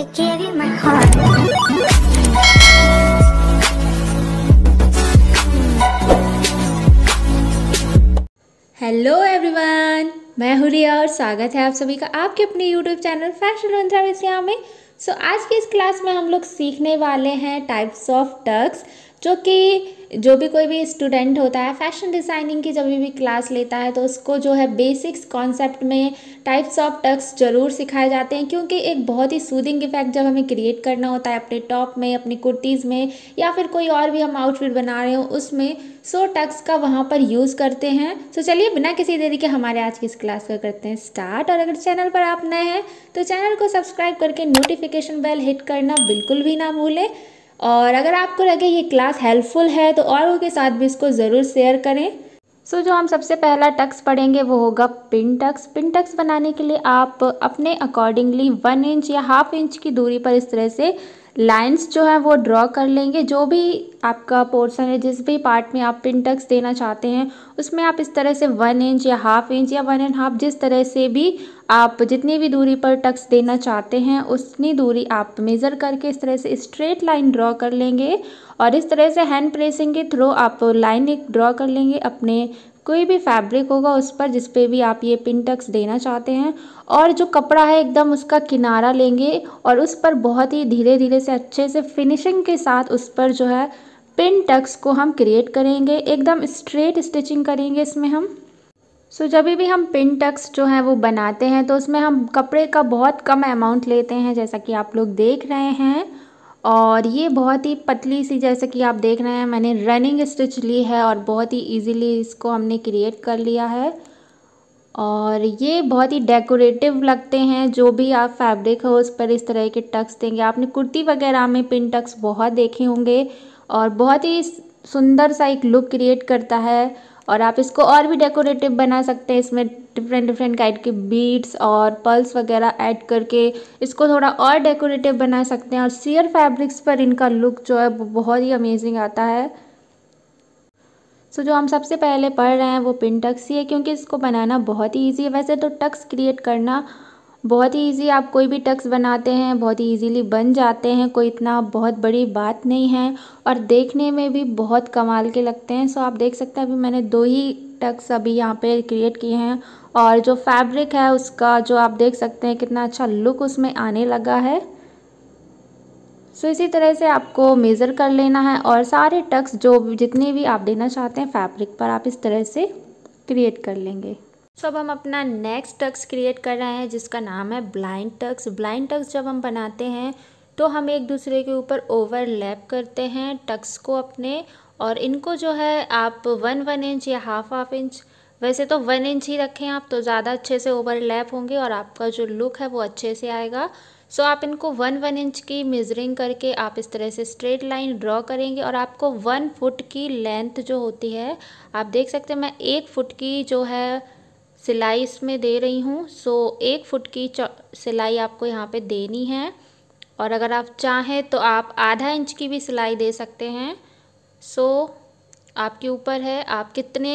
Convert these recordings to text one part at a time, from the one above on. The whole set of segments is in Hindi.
I gave you my heart. Hello everyone मैं हुरिया और स्वागत है आप सभी का आपके अपने यूट्यूब चैनल फैशन मंत्रा में सो so, आज की इस क्लास में हम लोग सीखने वाले हैं टाइप्स ऑफ टक्स जो कि जो भी कोई भी स्टूडेंट होता है फैशन डिज़ाइनिंग की जब भी क्लास लेता है तो उसको जो है बेसिक्स कॉन्सेप्ट में टाइप्स ऑफ टक्स ज़रूर सिखाए जाते हैं क्योंकि एक बहुत ही सूदिंग इफेक्ट जब हमें क्रिएट करना होता है अपने टॉप में अपनी कुर्तीज़ में या फिर कोई और भी हम आउटफिट बना रहे हो उसमें सो टक्स का वहाँ पर यूज़ करते हैं तो चलिए बिना किसी देरी के हमारे आज की इस क्लास को करते हैं स्टार्ट और अगर चैनल पर आप नए हैं तो चैनल को सब्सक्राइब करके नोटिफिकेशन बेल हिट करना बिल्कुल भी ना भूलें और अगर आपको लगे ये क्लास हेल्पफुल है तो और के साथ भी इसको ज़रूर शेयर करें सो so, जो हम सबसे पहला टक्स पढ़ेंगे वो होगा पिन टक्स पिन टक्स बनाने के लिए आप अपने अकॉर्डिंगली वन इंच या हाफ इंच की दूरी पर इस तरह से लाइंस जो है वो ड्रॉ कर लेंगे जो भी आपका पोर्सन है जिस भी पार्ट में आप पिन टक्स देना चाहते हैं उसमें आप इस तरह से वन इंच या हाफ इंच या वन एंड हाफ जिस तरह से भी आप जितनी भी दूरी पर टक्स देना चाहते हैं उतनी दूरी आप मेज़र करके इस तरह से स्ट्रेट लाइन ड्रॉ कर लेंगे और इस तरह से हैंड प्रेसिंग के थ्रू आप लाइन एक ड्रॉ कर लेंगे अपने कोई भी फैब्रिक होगा उस पर जिस पे भी आप ये पिन टक्स देना चाहते हैं और जो कपड़ा है एकदम उसका किनारा लेंगे और उस पर बहुत ही धीरे धीरे से अच्छे से फिनिशिंग के साथ उस पर जो है पिन टक्स को हम क्रिएट करेंगे एकदम स्ट्रेट स्टिचिंग करेंगे इसमें हम सो so, जब भी हम पिन टक्स जो है वो बनाते हैं तो उसमें हम कपड़े का बहुत कम अमाउंट लेते हैं जैसा कि आप लोग देख रहे हैं और ये बहुत ही पतली सी जैसे कि आप देख रहे हैं मैंने रनिंग स्टिच ली है और बहुत ही इजीली इसको हमने क्रिएट कर लिया है और ये बहुत ही डेकोरेटिव लगते हैं जो भी आप फैब्रिक हो उस पर इस तरह के टक्स देंगे आपने कुर्ती वगैरह में पिन टक्स बहुत देखे होंगे और बहुत ही सुंदर सा एक लुक क्रिएट करता है और आप इसको और भी डेकोरेटिव बना सकते हैं इसमें डिफरेंट डिफरेंट काइट के बीट्स और पर्ल्स वगैरह ऐड करके इसको थोड़ा और डेकोरेटिव बना सकते हैं और सीयर फैब्रिक्स पर इनका लुक जो है वो बहुत ही अमेजिंग आता है सो so, जो हम सबसे पहले पढ़ रहे हैं वो पिन टक्स ही है क्योंकि इसको बनाना बहुत ही ईजी है वैसे तो टक्स क्रिएट करना बहुत ही ईज़ी आप कोई भी टक्स बनाते हैं बहुत ही ईज़िली बन जाते हैं कोई इतना बहुत बड़ी बात नहीं है और देखने में भी बहुत कमाल के लगते हैं सो आप देख सकते हैं अभी मैंने दो ही टक्स अभी यहाँ पे क्रिएट किए हैं और जो फैब्रिक है उसका जो आप देख सकते हैं कितना अच्छा लुक उसमें आने लगा है सो so, इसी तरह से आपको मेज़र कर लेना है और सारे टक्स जो जितने भी आप देना चाहते हैं फैब्रिक पर आप इस तरह से क्रिएट कर लेंगे सो अब हम अपना नेक्स्ट टक्स क्रिएट कर रहे हैं जिसका नाम है ब्लाइंड टक्स ब्लाइंड टक्स जब हम बनाते हैं तो हम एक दूसरे के ऊपर ओवरलैप करते हैं टक्स को अपने और इनको जो है आप वन वन इंच या हाफ हाफ इंच वैसे तो वन इंच ही रखें आप तो ज़्यादा अच्छे से ओवरलैप होंगे और आपका जो लुक है वो अच्छे से आएगा सो आप इनको वन वन इंच की मेजरिंग करके आप इस तरह से स्ट्रेट लाइन ड्रॉ करेंगे और आपको वन फुट की लेंथ जो होती है आप देख सकते हैं मैं एक फुट की जो है सिलाई इसमें दे रही हूँ सो एक फुट की सिलाई आपको यहाँ पे देनी है और अगर आप चाहें तो आप आधा इंच की भी सिलाई दे सकते हैं सो आपके ऊपर है आप कितने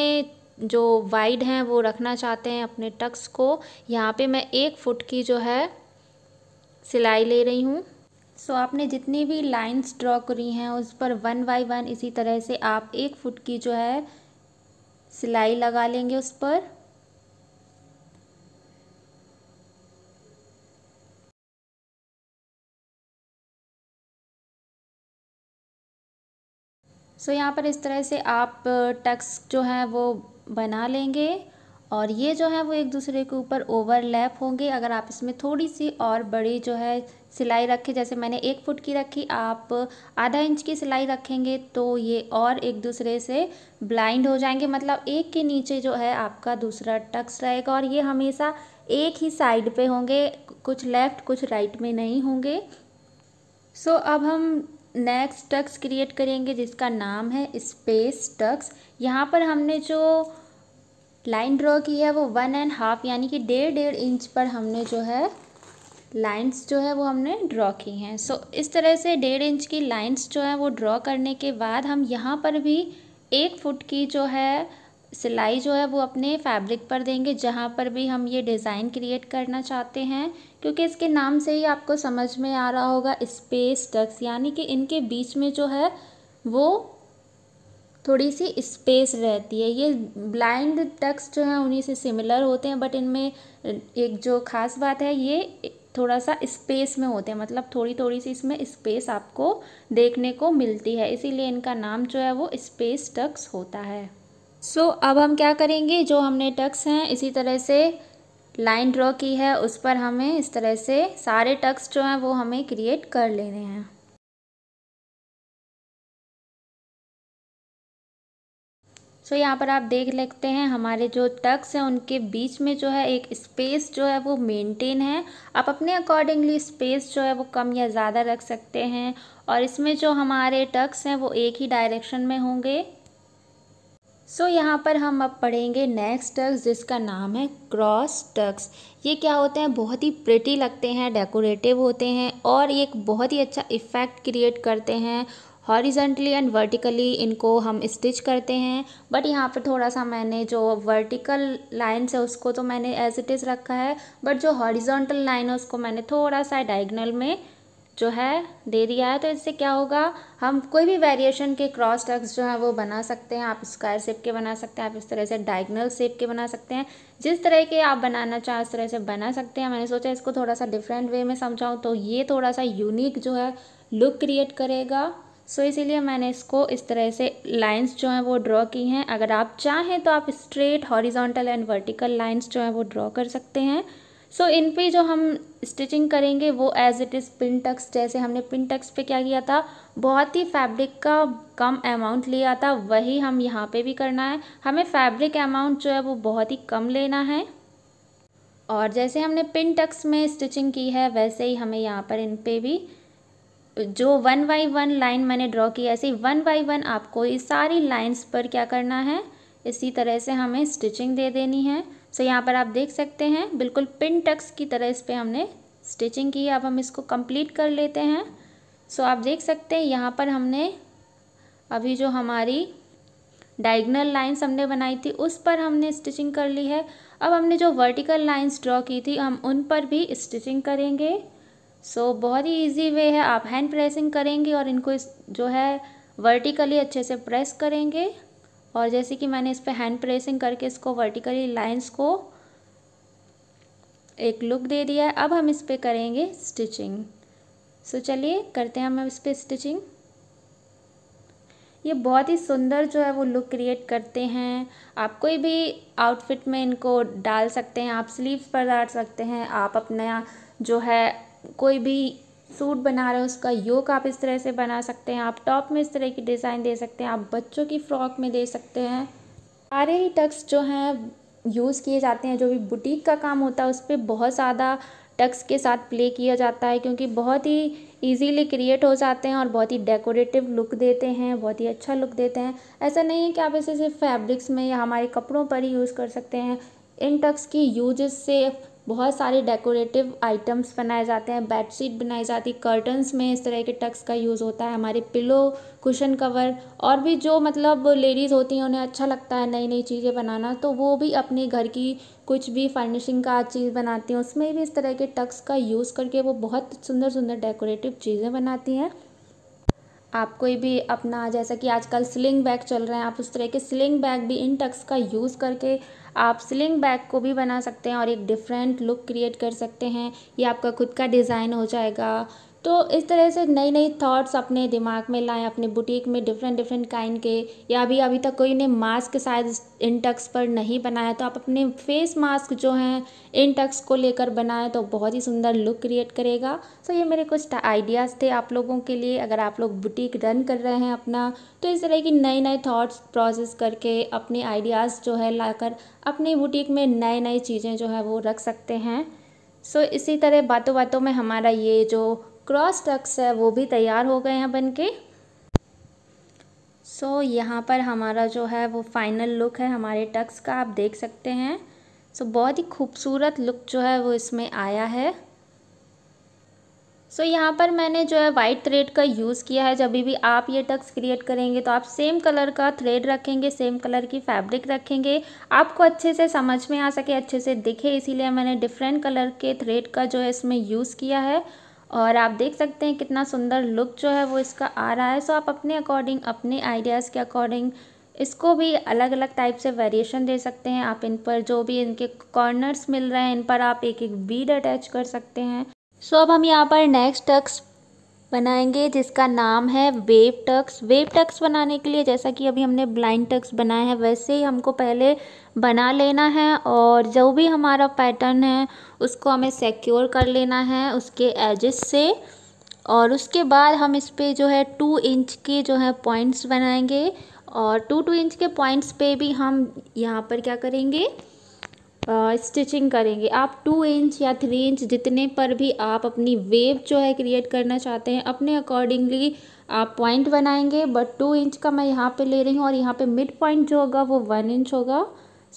जो वाइड हैं वो रखना चाहते हैं अपने टक्स को यहाँ पे मैं एक फुट की जो है सिलाई ले रही हूँ सो so, आपने जितनी भी लाइंस ड्रॉ करी हैं उस पर वन बाई वन इसी तरह से आप एक फुट की जो है सिलाई लगा लेंगे उस पर सो यहाँ पर इस तरह से आप टक्स जो हैं वो बना लेंगे और ये जो है वो एक दूसरे के ऊपर ओवरलैप होंगे अगर आप इसमें थोड़ी सी और बड़ी जो है सिलाई रखें जैसे मैंने एक फुट की रखी आप आधा इंच की सिलाई रखेंगे तो ये और एक दूसरे से ब्लाइंड हो जाएंगे मतलब एक के नीचे जो है आपका दूसरा टक्स रहेगा और ये हमेशा एक ही साइड पे होंगे कुछ लेफ़्ट कुछ राइट में नहीं होंगे सो so, अब हम नेक्स्ट टक्स क्रिएट करेंगे जिसका नाम है स्पेस टक्स यहाँ पर हमने जो लाइन ड्रॉ की है वो वन एंड हाफ यानी कि डेढ़ डेढ़ इंच पर हमने जो है लाइंस जो है वो हमने ड्रॉ की हैं सो so, इस तरह से डेढ़ इंच की लाइंस जो है वो ड्रॉ करने के बाद हम यहाँ पर भी एक फुट की जो है सिलाई जो है वो अपने फैब्रिक पर देंगे जहाँ पर भी हम ये डिज़ाइन क्रिएट करना चाहते हैं क्योंकि इसके नाम से ही आपको समझ में आ रहा होगा स्पेस डक्स यानी कि इनके बीच में जो है वो थोड़ी सी स्पेस रहती है ये ब्लाइंड टक्स जो है उन्हीं से सिमिलर होते हैं बट इनमें एक जो खास बात है ये थोड़ा सा स्पेस में होते हैं मतलब थोड़ी थोड़ी सी इसमें स्पेस आपको देखने को मिलती है इसीलिए इनका नाम जो है वो स्पेस टक्स होता है सो so, अब हम क्या करेंगे जो हमने टक्स हैं इसी तरह से लाइन ड्रॉ की है उस पर हमें इस तरह से सारे टक्स जो हैं वो हमें क्रिएट कर लेने हैं सो so, यहाँ पर आप देख लेते हैं हमारे जो टक्स हैं उनके बीच में जो है एक स्पेस जो है वो मेंटेन है आप अपने अकॉर्डिंगली स्पेस जो है वो कम या ज़्यादा रख सकते हैं और इसमें जो हमारे टक्स हैं वो एक ही डायरेक्शन में होंगे सो so, यहाँ पर हम अब पढ़ेंगे नेक्स्ट टक्स जिसका नाम है क्रॉस टक्स ये क्या होते हैं बहुत ही प्रिटी लगते हैं डेकोरेटिव होते हैं और ये एक बहुत ही अच्छा इफ़ेक्ट क्रिएट करते हैं हॉरिजेंटली एंड वर्टिकली इनको हम स्टिच करते हैं बट यहाँ पर थोड़ा सा मैंने जो वर्टिकल लाइन्स है उसको तो मैंने एज इट इज़ रखा है बट जो हॉरिजॉन्टल लाइन है उसको मैंने थोड़ा सा डाइगनल में जो है दे दिया है तो इससे क्या होगा हम कोई भी वेरिएशन के क्रॉस टक्स जो है वो बना सकते हैं आप स्क्वायर शेप के बना सकते हैं आप इस तरह से डायगनल शेप के बना सकते हैं जिस तरह के आप बनाना चाहें उस तरह से बना सकते हैं मैंने सोचा इसको थोड़ा सा डिफरेंट वे में समझाऊँ तो ये थोड़ा सा यूनिक जो है लुक क्रिएट करेगा सो so, इसीलिए मैंने इसको इस तरह से लाइंस जो हैं वो ड्रॉ की हैं अगर आप चाहें तो आप straight horizontal and vertical lines जो हैं वो ड्रॉ कर सकते हैं सो इन पे जो हम स्टिचिंग करेंगे वो as it is pin tucks जैसे हमने पिन टक्स पे क्या किया था बहुत ही फैब्रिक का कम अमाउंट लिया था वही हम यहाँ पे भी करना है हमें फैब्रिक अमाउंट जो है वो बहुत ही कम लेना है और जैसे हमने पिन टक्स में स्टिचिंग की है वैसे ही हमें यहाँ पर इन पे भी जो वन बाई वन लाइन मैंने ड्रॉ की ऐसे ही वन बाई वन आपको इस सारी लाइन्स पर क्या करना है इसी तरह से हमें स्टिचिंग दे देनी है सो so, यहाँ पर आप देख सकते हैं बिल्कुल पिन टक्स की तरह इस पर हमने स्टिचिंग की अब हम इसको कंप्लीट कर लेते हैं सो so, आप देख सकते हैं यहाँ पर हमने अभी जो हमारी डायगनल लाइंस हमने बनाई थी उस पर हमने स्टिचिंग कर ली है अब हमने जो वर्टिकल लाइंस ड्रॉ की थी हम उन पर भी स्टिचिंग करेंगे सो so, बहुत ही इजी वे है आप हैंड प्रेसिंग करेंगे और इनको जो है वर्टिकली अच्छे से प्रेस करेंगे और जैसे कि मैंने इस पर हैंड प्रेसिंग करके इसको वर्टिकली लाइंस को एक लुक दे दिया है अब हम इस पर करेंगे स्टिचिंग सो चलिए करते हैं हम इस पर स्टिचिंग ये बहुत ही सुंदर जो है वो लुक क्रिएट करते हैं आप कोई भी आउटफिट में इनको डाल सकते हैं आप स्लीव्स पर डाल सकते हैं आप अपना जो है कोई भी सूट बना रहे हो उसका योग आप इस तरह से बना सकते हैं आप टॉप में इस तरह की डिज़ाइन दे सकते हैं आप बच्चों की फ्रॉक में दे सकते हैं सारे ही टक्स जो हैं यूज़ किए जाते हैं जो भी बुटीक का काम होता है उस पर बहुत ज़्यादा टक्स के साथ प्ले किया जाता है क्योंकि बहुत ही इजीली क्रिएट हो जाते हैं और बहुत ही डेकोरेटिव लुक देते हैं बहुत ही अच्छा लुक देते हैं ऐसा नहीं है कि आप इसे सिर्फ फैब्रिक्स में या हमारे कपड़ों पर ही यूज़ कर सकते हैं इन टक्स की यूज से बहुत सारे डेकोरेटिव आइटम्स बनाए जाते हैं बेडशीट बनाई जाती है कर्टन्स में इस तरह के टक्स का यूज़ होता है हमारे पिलो कुशन कवर और भी जो मतलब लेडीज़ होती हैं उन्हें अच्छा लगता है नई नई चीज़ें बनाना तो वो भी अपने घर की कुछ भी फर्निशिंग का चीज़ बनाती हैं उसमें भी इस तरह के टक्स का यूज़ करके वो बहुत सुंदर सुंदर डेकोरेटिव चीज़ें बनाती हैं आप कोई भी अपना जैसा कि आजकल स्लिंग बैग चल रहे हैं आप उस तरह के स्लिंग बैग भी इन टक्स का यूज़ करके आप स्लिंग बैग को भी बना सकते हैं और एक डिफरेंट लुक क्रिएट कर सकते हैं ये आपका खुद का डिज़ाइन हो जाएगा तो इस तरह से नई नई थॉट्स अपने दिमाग में लाएं अपने बुटीक में डिफरेंट डिफरेंट काइंड के या अभी अभी तक कोई ने मास्क शायद टक्स पर नहीं बनाया तो आप अपने फेस मास्क जो हैं टक्स को लेकर बनाएं तो बहुत ही सुंदर लुक क्रिएट करेगा सो ये मेरे कुछ आइडियाज़ थे आप लोगों के लिए अगर आप लोग बुटीक रन कर रहे हैं अपना तो इस तरह की नए नए थाट्स प्रोसेस करके अपने आइडियाज़ जो है कर अपने बुटीक में नए नए चीज़ें जो है वो रख सकते हैं सो so, इसी तरह बातों बातों में हमारा ये जो क्रॉस टक्स है वो भी तैयार हो गए हैं बनके सो so, यहाँ पर हमारा जो है वो फाइनल लुक है हमारे टक्स का आप देख सकते हैं सो so, बहुत ही खूबसूरत लुक जो है वो इसमें आया है सो so, यहाँ पर मैंने जो है वाइट थ्रेड का यूज़ किया है जब भी आप ये टक्स क्रिएट करेंगे तो आप सेम कलर का थ्रेड रखेंगे सेम कलर की फैब्रिक रखेंगे आपको अच्छे से समझ में आ सके अच्छे से दिखे इसीलिए मैंने डिफरेंट कलर के थ्रेड का जो है इसमें यूज़ किया है और आप देख सकते हैं कितना सुंदर लुक जो है वो इसका आ रहा है सो आप अपने अकॉर्डिंग अपने आइडियाज़ के अकॉर्डिंग इसको भी अलग अलग टाइप से वेरिएशन दे सकते हैं आप इन पर जो भी इनके कॉर्नर्स मिल रहे हैं इन पर आप एक एक बीड अटैच कर सकते हैं सो so, अब हम यहाँ पर नेक्स्ट टक्स बनाएंगे जिसका नाम है वेव टक्स वेव टक्स बनाने के लिए जैसा कि अभी हमने ब्लाइंड टक्स बनाया है वैसे ही हमको पहले बना लेना है और जो भी हमारा पैटर्न है उसको हमें सिक्योर कर लेना है उसके एजेस से और उसके बाद हम इस पर जो है टू इंच के जो है पॉइंट्स बनाएंगे और टू टू इंच के पॉइंट्स पे भी हम यहाँ पर क्या करेंगे स्टिचिंग करेंगे आप टू इंच या थ्री इंच जितने पर भी आप अपनी वेव जो है क्रिएट करना चाहते हैं अपने अकॉर्डिंगली आप पॉइंट बनाएंगे बट टू इंच का मैं यहाँ पे ले रही हूँ और यहाँ पे मिड पॉइंट जो होगा वो वन इंच होगा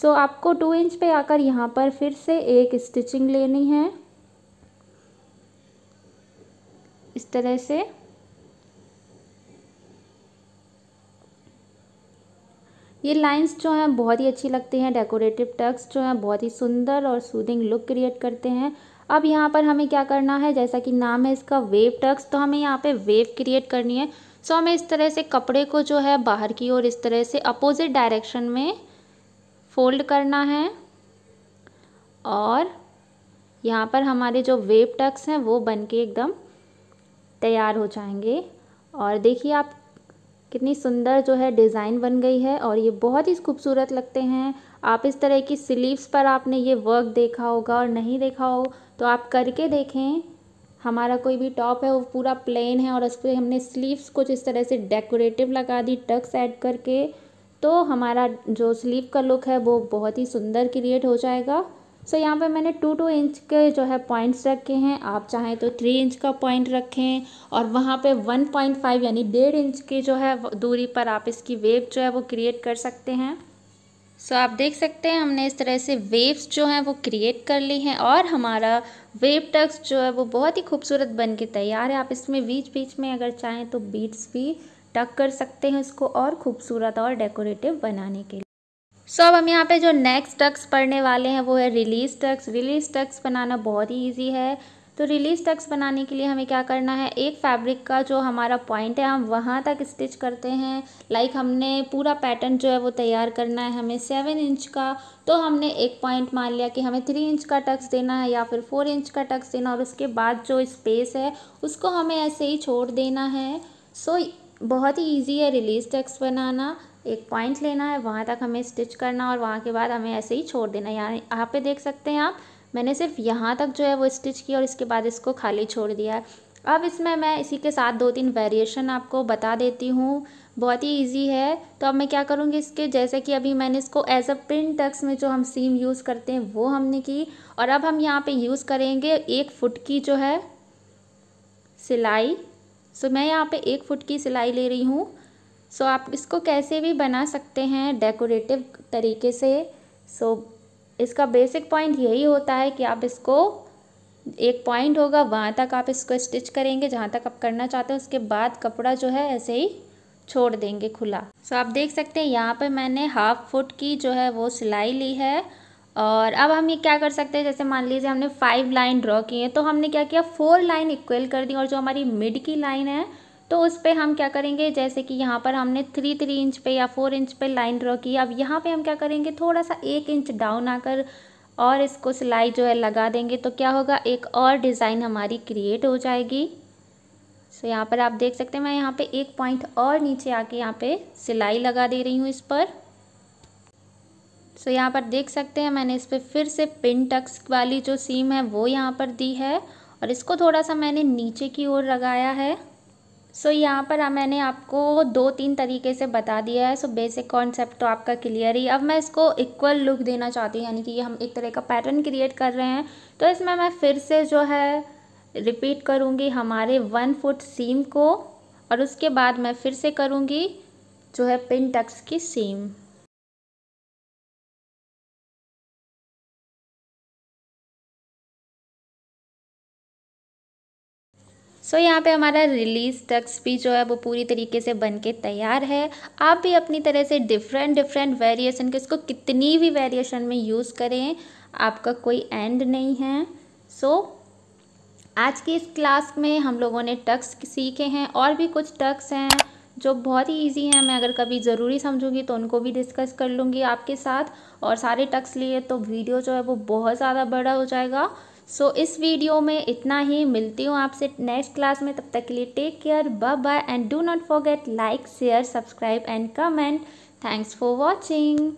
सो so, आपको टू इंच पे आकर यहाँ पर फिर से एक स्टिचिंग लेनी है इस तरह से ये लाइंस जो हैं बहुत ही अच्छी लगती हैं डेकोरेटिव टक्स जो हैं बहुत ही सुंदर और सूदिंग लुक क्रिएट करते हैं अब यहाँ पर हमें क्या करना है जैसा कि नाम है इसका वेव टक्स तो हमें यहाँ पे वेव क्रिएट करनी है सो हमें इस तरह से कपड़े को जो है बाहर की ओर इस तरह से अपोजिट डायरेक्शन में फोल्ड करना है और यहाँ पर हमारे जो वेव टक्स हैं वो बन के एकदम तैयार हो जाएंगे और देखिए आप कितनी सुंदर जो है डिज़ाइन बन गई है और ये बहुत ही खूबसूरत लगते हैं आप इस तरह की स्लीव्स पर आपने ये वर्क देखा होगा और नहीं देखा हो तो आप करके देखें हमारा कोई भी टॉप है वो पूरा प्लेन है और उस पर हमने स्लीव्स कुछ इस तरह से डेकोरेटिव लगा दी टक्स ऐड करके तो हमारा जो स्लीव का लुक है वो बहुत ही सुंदर क्रिएट हो जाएगा सो so, यहाँ पे मैंने टू टू इंच के जो है पॉइंट्स रखे हैं आप चाहें तो थ्री इंच का पॉइंट रखें और वहाँ पे वन पॉइंट फाइव यानी डेढ़ इंच की जो है दूरी पर आप इसकी वेव जो है वो क्रिएट कर सकते हैं सो so, आप देख सकते हैं हमने इस तरह से वेव्स जो हैं वो क्रिएट कर ली हैं और हमारा वेव टक्स जो है वो बहुत ही खूबसूरत बन के तैयार है आप इसमें बीच बीच में अगर चाहें तो बीट्स भी टक कर सकते हैं इसको और खूबसूरत और डेकोरेटिव बनाने के लिए सो अब हम यहाँ पे जो नेक्स्ट टक्स पढ़ने वाले हैं वो है रिलीज टक्स रिलीज टक्स बनाना बहुत ही ईजी है तो रिलीज टक्स बनाने के लिए हमें क्या करना है एक फैब्रिक का जो हमारा पॉइंट है हम वहाँ तक स्टिच करते हैं लाइक हमने पूरा पैटर्न जो है वो तैयार करना है हमें सेवन इंच का तो हमने एक पॉइंट मान लिया कि हमें थ्री इंच का टक्स देना है या फिर फोर इंच का टक्स देना और उसके बाद जो स्पेस है उसको हमें ऐसे ही छोड़ देना है सो so, बहुत ही ईजी है रिलीज टक्स बनाना एक पॉइंट लेना है वहाँ तक हमें स्टिच करना और वहाँ के बाद हमें ऐसे ही छोड़ देना यहाँ यहाँ पर देख सकते हैं आप मैंने सिर्फ यहाँ तक जो है वो स्टिच किया और इसके बाद इसको खाली छोड़ दिया है अब इसमें मैं इसी के साथ दो तीन वेरिएशन आपको बता देती हूँ बहुत ही इजी है तो अब मैं क्या करूँगी इसके जैसे कि अभी मैंने इसको एज अ प्रिंट टक्स में जो हम सीम यूज़ करते हैं वो हमने की और अब हम यहाँ पे यूज़ करेंगे एक फुट की जो है सिलाई सो मैं यहाँ पे एक फुट की सिलाई ले रही हूँ सो so, आप इसको कैसे भी बना सकते हैं डेकोरेटिव तरीके से सो so, इसका बेसिक पॉइंट यही होता है कि आप इसको एक पॉइंट होगा वहाँ तक आप इसको स्टिच करेंगे जहाँ तक आप करना चाहते हैं उसके बाद कपड़ा जो है ऐसे ही छोड़ देंगे खुला सो so, आप देख सकते हैं यहाँ पर मैंने हाफ फुट की जो है वो सिलाई ली है और अब हम ये क्या कर सकते हैं जैसे मान लीजिए हमने फाइव लाइन ड्रॉ की है तो हमने क्या किया फोर लाइन इक्वल कर दी और जो हमारी मिड की लाइन है तो उस पर हम क्या करेंगे जैसे कि यहाँ पर हमने थ्री थ्री इंच पे या फोर इंच पे लाइन ड्रॉ की अब यहाँ पे हम क्या करेंगे थोड़ा सा एक इंच डाउन आकर और इसको सिलाई जो है लगा देंगे तो क्या होगा एक और डिज़ाइन हमारी क्रिएट हो जाएगी सो so, यहाँ पर आप देख सकते हैं मैं यहाँ पे एक पॉइंट और नीचे आके यहाँ पे सिलाई लगा दे रही हूँ इस पर सो so, यहाँ पर देख सकते हैं मैंने इस पर फिर से पिन टक्स वाली जो सीम है वो यहाँ पर दी है और इसको थोड़ा सा मैंने नीचे की ओर लगाया है सो so, यहाँ पर मैंने आपको दो तीन तरीके से बता दिया है सो बेसिक कॉन्सेप्ट तो आपका क्लियर ही अब मैं इसको इक्वल लुक देना चाहती हूँ यानी कि ये हम एक तरह का पैटर्न क्रिएट कर रहे हैं तो इसमें मैं फिर से जो है रिपीट करूँगी हमारे वन फुट सीम को और उसके बाद मैं फिर से करूँगी जो है पिन टक्स की सीम सो so, यहाँ पे हमारा रिलीज टक्स भी जो है वो पूरी तरीके से बन के तैयार है आप भी अपनी तरह से डिफरेंट डिफरेंट वेरिएशन के इसको कितनी भी वेरिएशन में यूज़ करें आपका कोई एंड नहीं है सो so, आज की इस क्लास में हम लोगों ने टक्स सीखे हैं और भी कुछ टक्स हैं जो बहुत ही इजी हैं मैं अगर कभी ज़रूरी समझूंगी तो उनको भी डिस्कस कर लूँगी आपके साथ और सारे टक्स लिए तो वीडियो जो है वो बहुत ज़्यादा बड़ा हो जाएगा सो so, इस वीडियो में इतना ही मिलती हूँ आपसे नेक्स्ट क्लास में तब तक के लिए take care bye bye and do not forget like share subscribe and comment thanks for watching